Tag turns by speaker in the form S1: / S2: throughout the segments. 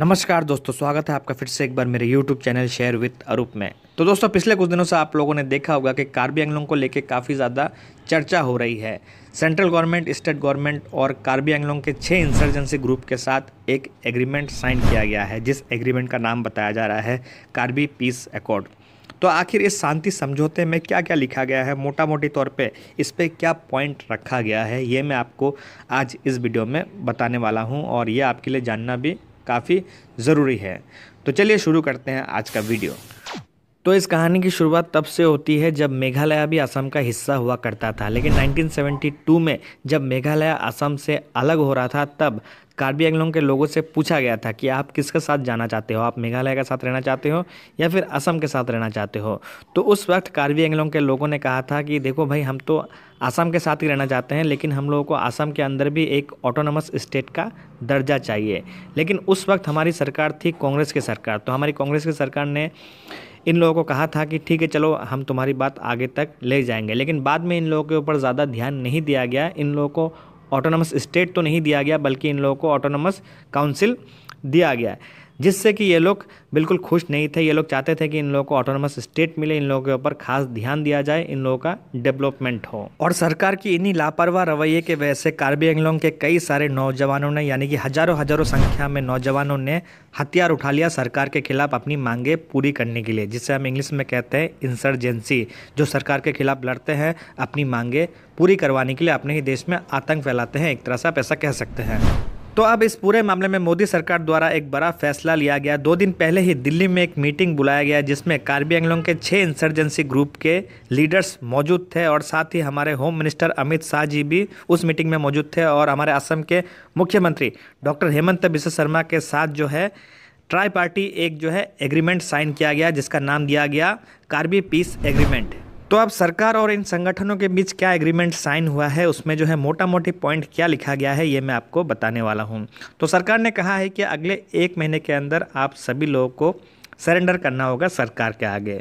S1: नमस्कार दोस्तों स्वागत है आपका फिर से एक बार मेरे YouTube channel share with Arup में तो दोस्तों पिछले कुछ दिनों से आप लोगों ने देखा होगा कि कार्बी एंगलोंग को लेकर काफ़ी ज़्यादा चर्चा हो रही है सेंट्रल गवर्नमेंट स्टेट गवर्नमेंट और कार्बी एंगलोंग के छः इंसर्जेंसी ग्रुप के साथ एक एग्रीमेंट साइन किया गया है जिस एग्रीमेंट का नाम बताया जा रहा है कार्बी पीस अकॉर्ड तो आखिर इस शांति समझौते में क्या क्या लिखा गया है मोटा मोटी तौर पे इस पर क्या पॉइंट रखा गया है ये मैं आपको आज इस वीडियो में बताने वाला हूँ और ये आपके लिए जानना भी काफ़ी ज़रूरी है तो चलिए शुरू करते हैं आज का वीडियो तो इस कहानी की शुरुआत तब से होती है जब मेघालय भी असम का हिस्सा हुआ करता था लेकिन 1972 में जब मेघालय असम से अलग हो रहा था तब कार्बी एंगलोंग के लोगों से पूछा गया था कि आप किसके साथ जाना चाहते हो आप मेघालय के साथ रहना चाहते हो या फिर असम के साथ रहना चाहते हो तो उस वक्त कार्बी एंगलोंग के लोगों ने कहा था कि देखो भाई हम तो असम के साथ ही रहना चाहते हैं लेकिन हम लोगों को असम के अंदर भी एक ऑटोनमस स्टेट का दर्जा चाहिए लेकिन उस वक्त हमारी सरकार थी कांग्रेस की सरकार तो हमारी कांग्रेस की सरकार ने इन लोगों को कहा था कि ठीक है चलो हम तुम्हारी बात आगे तक ले जाएंगे लेकिन बाद में इन लोगों के ऊपर ज़्यादा ध्यान नहीं दिया गया इन लोगों को ऑटोनमस स्टेट तो नहीं दिया गया बल्कि इन लोगों को ऑटोनमस काउंसिल दिया गया जिससे कि ये लोग बिल्कुल खुश नहीं थे ये लोग चाहते थे कि इन लोगों को ऑटोनोमस स्टेट मिले इन लोगों के ऊपर खास ध्यान दिया जाए इन लोगों का डेवलपमेंट हो और सरकार की इन्हीं लापरवाह रवैये के वजह से कार्बी एंगलोंग के कई सारे नौजवानों ने यानी कि हजारों हजारों संख्या में नौजवानों ने हथियार उठा लिया सरकार के खिलाफ अपनी मांगे पूरी करने के लिए जिसे हम इंग्लिश में कहते हैं इंसर्जेंसी जो सरकार के खिलाफ लड़ते हैं अपनी मांगे पूरी करवाने के लिए अपने ही देश में आतंक फैलाते हैं एक तरह से आप ऐसा कह सकते हैं तो अब इस पूरे मामले में मोदी सरकार द्वारा एक बड़ा फैसला लिया गया दो दिन पहले ही दिल्ली में एक मीटिंग बुलाया गया जिसमें कार्बी एंगलोंग के छः इंसर्जेंसी ग्रुप के लीडर्स मौजूद थे और साथ ही हमारे होम मिनिस्टर अमित शाह जी भी उस मीटिंग में मौजूद थे और हमारे असम के मुख्यमंत्री डॉक्टर हेमंत बिश्व शर्मा के साथ जो है ट्राई पार्टी एक जो है एग्रीमेंट साइन किया गया जिसका नाम दिया गया कार्बी पीस एग्रीमेंट तो अब सरकार और इन संगठनों के बीच क्या एग्रीमेंट साइन हुआ है उसमें जो है मोटा मोटी पॉइंट क्या लिखा गया है ये मैं आपको बताने वाला हूँ तो सरकार ने कहा है कि अगले एक महीने के अंदर आप सभी लोगों को सरेंडर करना होगा सरकार के आगे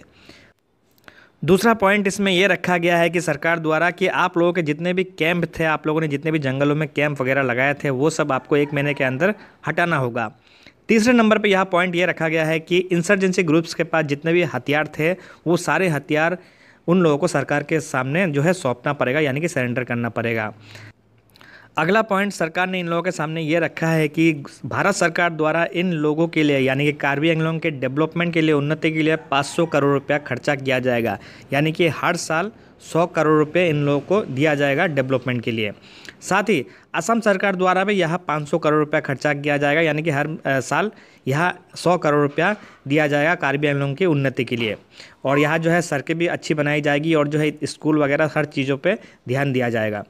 S1: दूसरा पॉइंट इसमें यह रखा गया है कि सरकार द्वारा कि आप लोगों के जितने भी कैंप थे आप लोगों ने जितने भी जंगलों में कैंप वगैरह लगाए थे वो सब आपको एक महीने के अंदर हटाना होगा तीसरे नंबर पर यह पॉइंट ये रखा गया है कि इंसर्जेंसी ग्रुप्स के पास जितने भी हथियार थे वो सारे हथियार उन लोगों को सरकार के सामने जो है सौंपना पड़ेगा यानी कि सरेंडर करना पड़ेगा अगला पॉइंट सरकार ने इन लोगों के सामने ये रखा है कि भारत सरकार द्वारा इन लोगों के लिए यानी कि कार्बी एंगलोंग के डेवलपमेंट के लिए उन्नति के लिए 500 करोड़ रुपया खर्चा किया जाएगा यानी कि हर साल 100 करोड़ रुपये इन लोगों को दिया जाएगा डेवलपमेंट के लिए साथ ही असम सरकार द्वारा भी यह 500 करोड़ रुपया खर्चा किया जाएगा यानी कि हर साल यह 100 करोड़ रुपया दिया जाएगा कार्बी एंगलोंग की उन्नति के लिए और यह जो है सड़कें भी अच्छी बनाई जाएगी और जो है स्कूल वगैरह हर चीज़ों पर ध्यान दिया जाएगा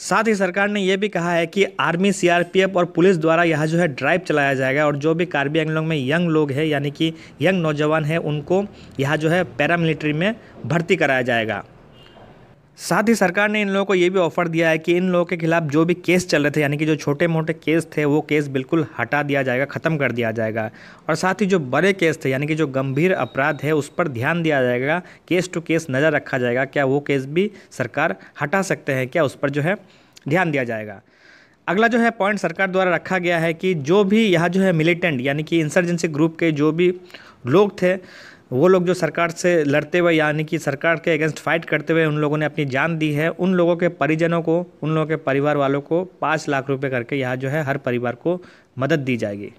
S1: साथ ही सरकार ने यह भी कहा है कि आर्मी सीआरपीएफ और पुलिस द्वारा यहाँ जो है ड्राइव चलाया जाएगा और जो भी कार्बी एंगलोंग में यंग लोग हैं यानी कि यंग नौजवान हैं उनको यहाँ जो है पैरामिलिट्री में भर्ती कराया जाएगा साथ ही सरकार ने इन लोगों को ये भी ऑफर दिया है कि इन लोगों के खिलाफ जो भी केस चल रहे थे यानी कि जो छोटे मोटे केस थे वो केस बिल्कुल हटा दिया जाएगा ख़त्म कर दिया जाएगा और साथ ही जो बड़े केस थे यानी कि जो गंभीर अपराध है उस पर ध्यान दिया जाएगा केस टू केस नज़र रखा जाएगा क्या वो केस भी सरकार हटा सकते हैं क्या उस पर जो है ध्यान दिया जाएगा अगला जो है पॉइंट सरकार द्वारा रखा गया है कि जो भी यह जो है मिलिटेंट यानी कि इंसर्जेंसी ग्रुप के जो भी लोग थे वो लोग जो सरकार से लड़ते हुए यानी कि सरकार के अगेंस्ट फाइट करते हुए उन लोगों ने अपनी जान दी है उन लोगों के परिजनों को उन लोगों के परिवार वालों को पाँच लाख रुपए करके यहाँ जो है हर परिवार को मदद दी जाएगी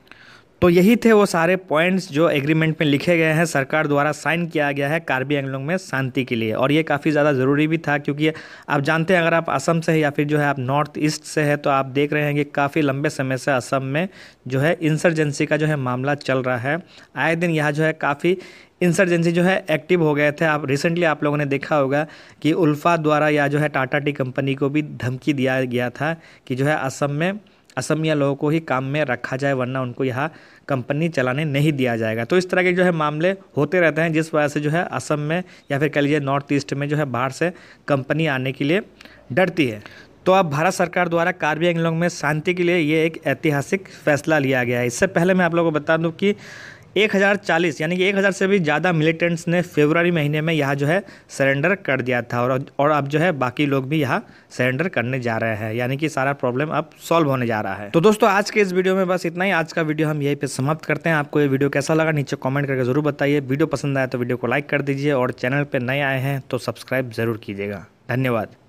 S1: तो यही थे वो सारे पॉइंट्स जो एग्रीमेंट में लिखे गए हैं सरकार द्वारा साइन किया गया है कार्बी एंगलोंग में शांति के लिए और ये काफ़ी ज़्यादा ज़रूरी भी था क्योंकि आप जानते हैं अगर आप असम से हैं या फिर जो है आप नॉर्थ ईस्ट से है तो आप देख रहे हैं कि काफ़ी लंबे समय से असम में जो है इंसर्जेंसी का जो है मामला चल रहा है आए दिन यहाँ जो है काफ़ी इंसर्जेंसी जो है एक्टिव हो गए थे आप रिसेंटली आप लोगों ने देखा होगा कि उल्फा द्वारा या जो है टाटा टी कंपनी को भी धमकी दिया गया था कि जो है असम में असमिया लोगों को ही काम में रखा जाए वरना उनको यहाँ कंपनी चलाने नहीं दिया जाएगा तो इस तरह के जो है मामले होते रहते हैं जिस वजह से जो है असम में या फिर कह लीजिए नॉर्थ ईस्ट में जो है बाहर से कंपनी आने के लिए डरती है तो अब भारत सरकार द्वारा कार्बी एंगलोंग में शांति के लिए ये एक ऐतिहासिक फैसला लिया गया है इससे पहले मैं आप लोगों को बता दूँ कि एक हज़ार चालीस यानी कि एक हज़ार से भी ज़्यादा मिलिटेंट्स ने फेबररी महीने में यहाँ जो है सरेंडर कर दिया था और और अब जो है बाकी लोग भी यहाँ सरेंडर करने जा रहे हैं यानी कि सारा प्रॉब्लम अब सॉल्व होने जा रहा है तो दोस्तों आज के इस वीडियो में बस इतना ही आज का वीडियो हम यहीं पर समाप्त करते हैं आपको ये वीडियो कैसा लगा नीचे कॉमेंट करके ज़रूर बताइए वीडियो पसंद आया तो वीडियो को लाइक कर दीजिए और चैनल पर नए आए हैं तो सब्सक्राइब ज़रूर कीजिएगा धन्यवाद